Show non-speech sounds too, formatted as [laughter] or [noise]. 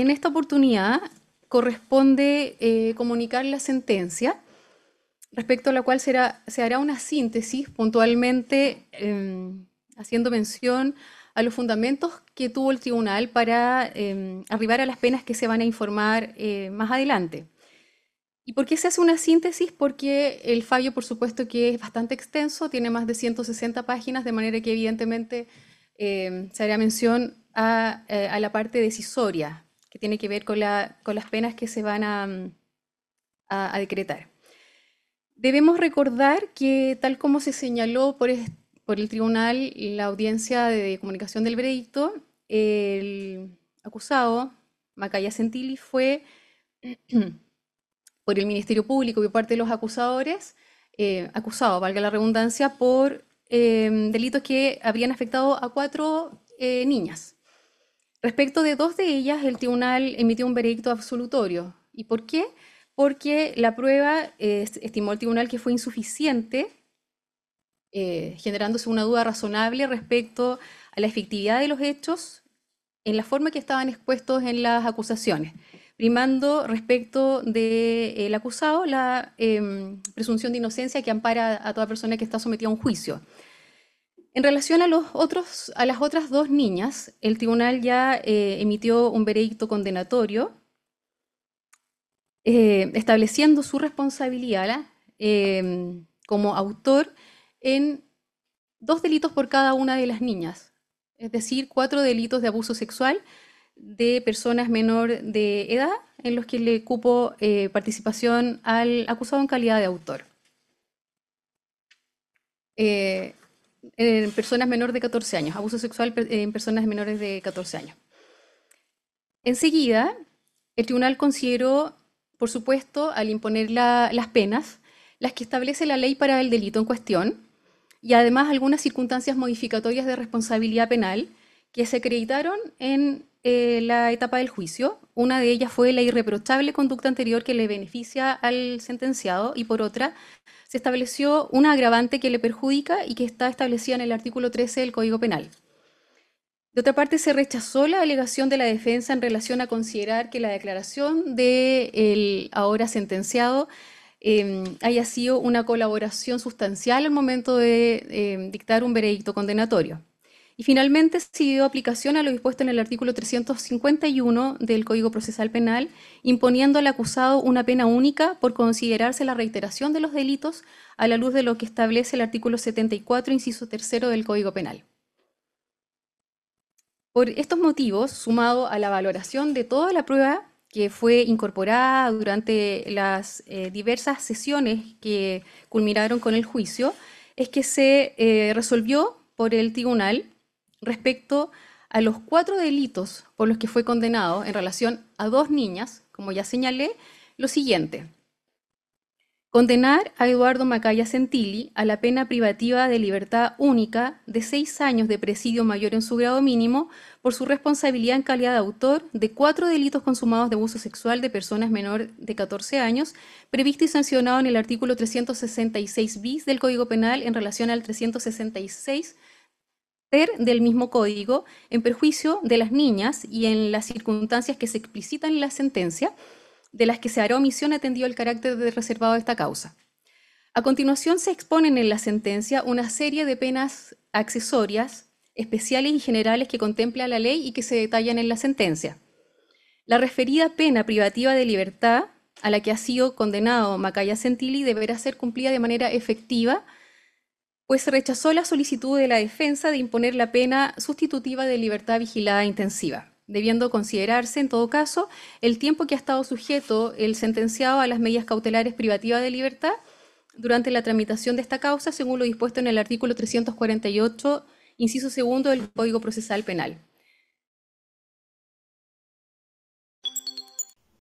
En esta oportunidad corresponde eh, comunicar la sentencia, respecto a la cual se hará una síntesis puntualmente em, haciendo mención a los fundamentos que tuvo el tribunal para em, arribar a las penas que se van a informar eh, más adelante. ¿Y por qué se hace una síntesis? Porque el fallo, por supuesto, que es bastante extenso, tiene más de 160 páginas, de manera que evidentemente em, se hará mención a eh, la parte decisoria, que tiene que ver con, las penas que se van a, decretar. Debemos recordar que, tal como se señaló por, el tribunal, la audiencia de comunicación del veredicto, el acusado, Macaya Centili, fue [clears throat] por el Ministerio Público y parte de los acusadores, eh, acusado, valga la redundancia, por eh, delitos que habrían afectado a cuatro eh, niñas. Respecto de dos de ellas, el tribunal emitió un veredicto absolutorio. ¿Y por qué? Porque la prueba eh, estimó el tribunal que fue insuficiente, eh, generándose una duda razonable respecto a la efectividad de los hechos en la forma que estaban expuestos en las acusaciones, primando respecto del eh, acusado la em, presunción de inocencia que ampara a toda persona que está sometida a un juicio. En relación a, las otras dos niñas, el tribunal ya eh, emitió un veredicto condenatorio eh, estableciendo su responsabilidad eh, como autor en dos delitos por cada una de las niñas, es decir, cuatro delitos de abuso sexual de personas menor de edad en los que le cupo participación al acusado en calidad de autor en personas menores de 14 años, abuso sexual en personas menores de 14 años. Enseguida, el tribunal consideró, por supuesto, al imponer las penas, las que establece la ley para el delito en cuestión, y además algunas circunstancias modificatorias de responsabilidad penal que se acreditaron en eh, la etapa del juicio. Una de ellas fue la irreprochable conducta anterior que le beneficia al sentenciado y por otra se estableció una agravante que le perjudica y que está establecida en el artículo 13 del Código Penal. De otra parte, se rechazó la alegación de la defensa en relación a considerar que la declaración del de ahora sentenciado em, haya sido una colaboración sustancial al momento de em, dictar un veredicto condenatorio. Y finalmente se dio aplicación a lo dispuesto en el artículo 351 del Código Procesal Penal, imponiendo al acusado una pena única por considerarse la reiteración de los delitos a la luz de lo que establece el artículo 74, inciso tercero del Código Penal. Por estos motivos, sumado a la valoración de toda la prueba que fue incorporada durante las eh, diversas sesiones que culminaron con el juicio, es que se eh, resolvió por el tribunal respecto a los cuatro delitos por los que fue condenado en relación a dos niñas, como ya señalé, lo siguiente. Condenar a Eduardo Macaya Centilli a la pena privativa de libertad única de seis años de presidio mayor en su grado mínimo por su responsabilidad en calidad de autor de cuatro delitos consumados de abuso sexual de personas menor de 14 años, previsto y sancionado en el artículo 366 bis del Código Penal en relación al 366 del mismo código en perjuicio de las niñas y en las circunstancias que se explicitan en la sentencia, de las que se hará omisión atendido el carácter de reservado de esta causa. A continuación se exponen en la sentencia una serie de penas accesorias, especiales y generales que contempla la ley y que se detallan en la sentencia. La referida pena privativa de libertad a la que ha sido condenado Macaya Centili deberá ser cumplida de manera efectiva pues rechazó la solicitud de la defensa de imponer la pena sustitutiva de libertad vigilada intensiva, debiendo considerarse, en todo caso, el tiempo que ha estado sujeto el sentenciado a las medidas cautelares privativas de libertad durante la tramitación de esta causa, según lo dispuesto en el artículo 348, inciso segundo del Código Procesal Penal.